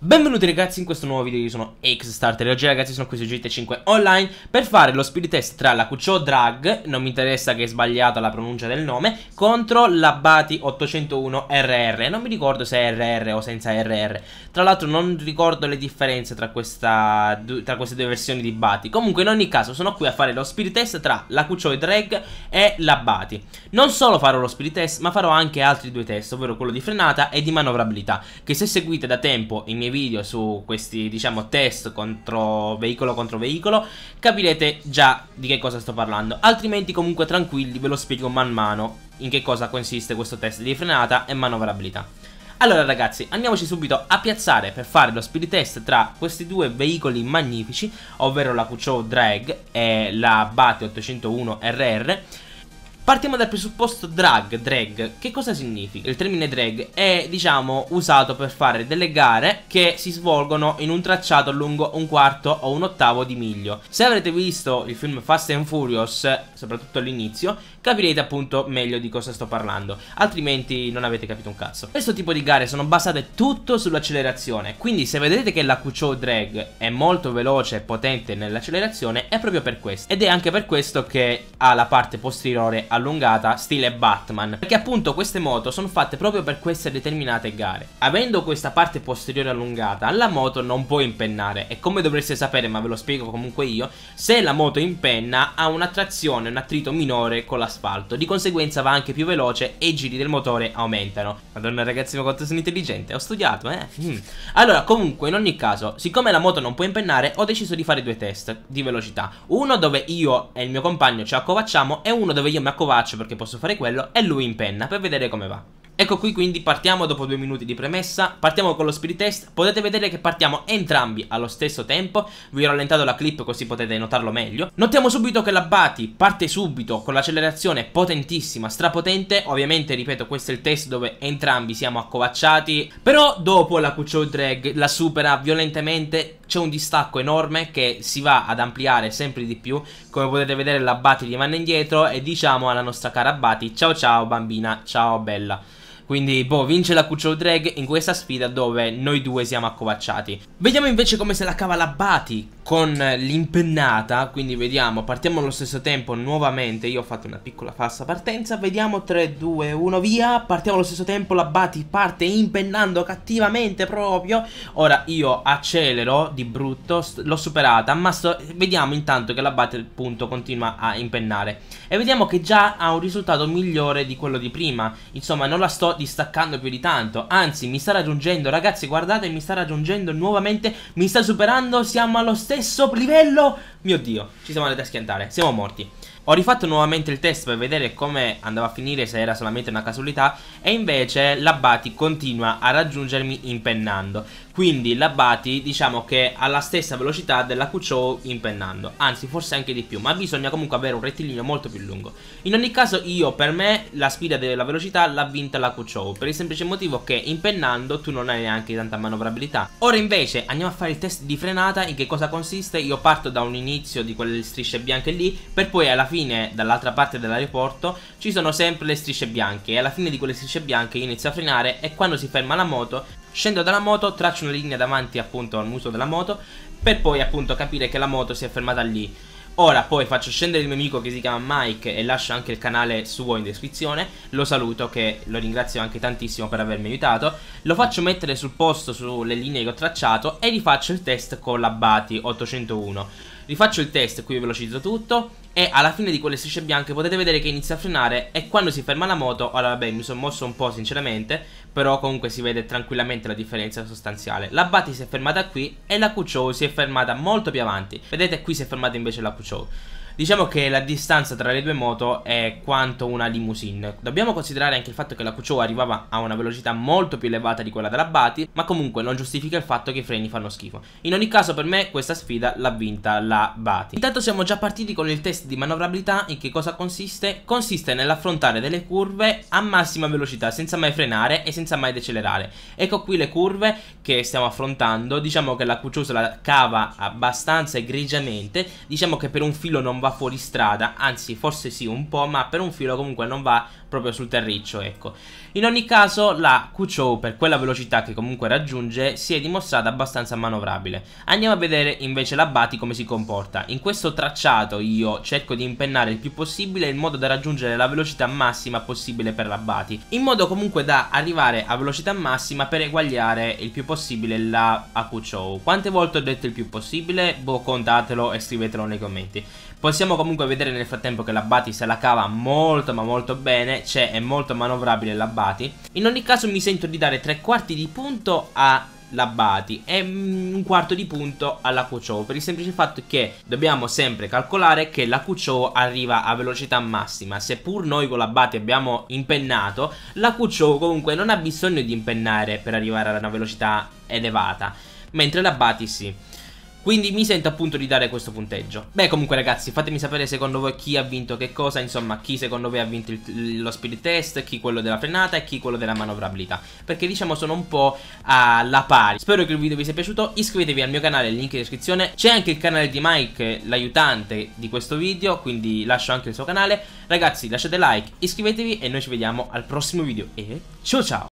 Benvenuti ragazzi in questo nuovo video, io sono Xstarter e oggi ragazzi sono qui su GT5 Online per fare lo speed test tra la Cuccio Drag, non mi interessa che è sbagliata la pronuncia del nome, contro la Bati 801 RR, non mi ricordo se è RR o senza RR, tra l'altro non ricordo le differenze tra, questa, tra, queste due versioni di Bati, comunque in ogni caso sono qui a fare lo speed test tra la Cuccio Drag e la Bati, non solo farò lo speed test ma farò anche altri due test, ovvero quello di frenata e di manovrabilità, che se seguite da tempo i miei miei video su questi, diciamo, test contro veicolo contro veicolo, capirete già di che cosa sto parlando. Altrimenti comunque tranquilli, ve lo spiego man mano in che cosa consiste questo test di frenata e manovrabilità. Allora ragazzi, andiamoci subito a piazzare per fare lo speed test tra questi due veicoli magnifici, ovvero la Cuccio Drag e la Bate 801 RR, Partiamo dal presupposto drag, drag. Che cosa significa? Il termine drag è, diciamo, usato per fare delle gare che si svolgono in un tracciato lungo un quarto o un ottavo di miglio. Se avrete visto il film Fast and Furious, soprattutto all'inizio, capirete appunto meglio di cosa sto parlando. Altrimenti non avete capito un cazzo. Questo tipo di gare sono basate tutto sull'accelerazione. Quindi se vedete che la Cuccio Drag è molto veloce e potente nell'accelerazione, è proprio per questo. Ed è anche per questo che ha la parte posteriore al allungata stile Batman perché appunto queste moto sono fatte proprio per queste determinate gare avendo questa parte posteriore allungata la moto non può impennare e come dovreste sapere ma ve lo spiego comunque io se la moto impenna ha un'attrazione un attrito minore con l'asfalto di conseguenza va anche più veloce e i giri del motore aumentano madonna ragazzi ma quanto sono intelligente ho studiato eh mm. allora comunque in ogni caso siccome la moto non può impennare ho deciso di fare due test di velocità uno dove io e il mio compagno ci accovacciamo e uno dove io mi accovaccio faccio perché posso fare quello e lui in penna per vedere come va. Ecco qui quindi partiamo dopo due minuti di premessa, partiamo con lo speed test, potete vedere che partiamo entrambi allo stesso tempo, vi ho rallentato la clip così potete notarlo meglio. Notiamo subito che la Bati parte subito con l'accelerazione potentissima, strapotente, ovviamente ripeto questo è il test dove entrambi siamo accovacciati, però dopo la Cuccio Drag la supera violentemente c'è un distacco enorme che si va ad ampliare sempre di più come potete vedere la Bati rimane indietro e diciamo alla nostra cara Bati ciao ciao bambina ciao bella quindi boh vince la Cuccio Drag in questa sfida dove noi due siamo accovacciati Vediamo invece come se la cava la Bati con l'impennata Quindi vediamo partiamo allo stesso tempo nuovamente Io ho fatto una piccola falsa partenza Vediamo 3, 2, 1 via Partiamo allo stesso tempo la Bati parte impennando cattivamente proprio Ora io accelero di brutto L'ho superata ma sto, vediamo intanto che la Bati appunto continua a impennare E vediamo che già ha un risultato migliore di quello di prima Insomma non la sto distaccando più di tanto Anzi mi sta raggiungendo ragazzi guardate mi sta raggiungendo nuovamente Mi sta superando siamo allo stesso livello Mio dio ci siamo andati a schiantare siamo morti ho rifatto nuovamente il test per vedere come andava a finire se era solamente una casualità e invece l'Abbati continua a raggiungermi impennando. Quindi l'Abbati diciamo che ha la stessa velocità della Kuchou impennando, anzi forse anche di più, ma bisogna comunque avere un rettilineo molto più lungo. In ogni caso io per me la sfida della velocità l'ha vinta la Kuchou show per il semplice motivo che impennando tu non hai neanche tanta manovrabilità. Ora invece andiamo a fare il test di frenata in che cosa consiste? Io parto da un inizio di quelle strisce bianche lì per poi alla fine dall'altra parte dell'aeroporto ci sono sempre le strisce bianche e alla fine di quelle strisce bianche io inizio a frenare e quando si ferma la moto scendo dalla moto, traccio una linea davanti appunto al muso della moto per poi appunto capire che la moto si è fermata lì. Ora poi faccio scendere il mio amico che si chiama Mike e lascio anche il canale suo in descrizione. Lo saluto che lo ringrazio anche tantissimo per avermi aiutato. Lo faccio mettere sul posto sulle linee che ho tracciato e rifaccio il test con la Bati 801. Rifaccio il test, qui velocizzo tutto e alla fine di quelle strisce bianche potete vedere che inizia a frenare e quando si ferma la moto, allora vabbè mi sono mosso un po' sinceramente, però comunque si vede tranquillamente la differenza sostanziale. La Batti si è fermata qui e la Kuchou si è fermata molto più avanti, vedete qui si è fermata invece la Kuchou. Diciamo che la distanza tra le due moto è quanto una limousine. Dobbiamo considerare anche il fatto che la Cuccio arrivava a una velocità molto più elevata di quella della Bati, ma comunque non giustifica il fatto che i freni fanno schifo. In ogni caso per me questa sfida l'ha vinta la Bati. Intanto siamo già partiti con il test di manovrabilità, in che cosa consiste? Consiste nell'affrontare delle curve a massima velocità, senza mai frenare e senza mai decelerare. Ecco qui le curve che stiamo affrontando, diciamo che la se la cava abbastanza e grigiamente, diciamo che per un filo non va va fuori strada, anzi forse sì un po', ma per un filo comunque non va proprio sul terriccio, ecco. In ogni caso la q per quella velocità che comunque raggiunge si è dimostrata abbastanza manovrabile. Andiamo a vedere invece la Bati come si comporta. In questo tracciato io cerco di impennare il più possibile in modo da raggiungere la velocità massima possibile per la Bati, in modo comunque da arrivare a velocità massima per eguagliare il più possibile la AQ Quante volte ho detto il più possibile? Boh, contatelo e scrivetelo nei commenti. Possiamo comunque vedere nel frattempo che l'Abbati se la cava molto ma molto bene, Cioè è molto manovrabile l'Abbati. In ogni caso mi sento di dare tre quarti di punto a l'Abbati e mm, un quarto di punto alla Cuccio per il semplice fatto che dobbiamo sempre calcolare che la Cuccio arriva a velocità massima seppur noi con l'Abbati abbiamo impennato la Cuccio comunque non ha bisogno di impennare per arrivare a una velocità elevata mentre l'Abbati sì quindi mi sento appunto di dare questo punteggio. Beh, comunque, ragazzi, fatemi sapere secondo voi chi ha vinto che cosa. Insomma, chi secondo voi ha vinto il, lo speed test, chi quello della frenata e chi quello della manovrabilità. Perché diciamo sono un po' alla pari. Spero che il video vi sia piaciuto. Iscrivetevi al mio canale, link in descrizione. C'è anche il canale di Mike, l'aiutante di questo video. Quindi lascio anche il suo canale. Ragazzi, lasciate like, iscrivetevi e noi ci vediamo al prossimo video. E ciao ciao!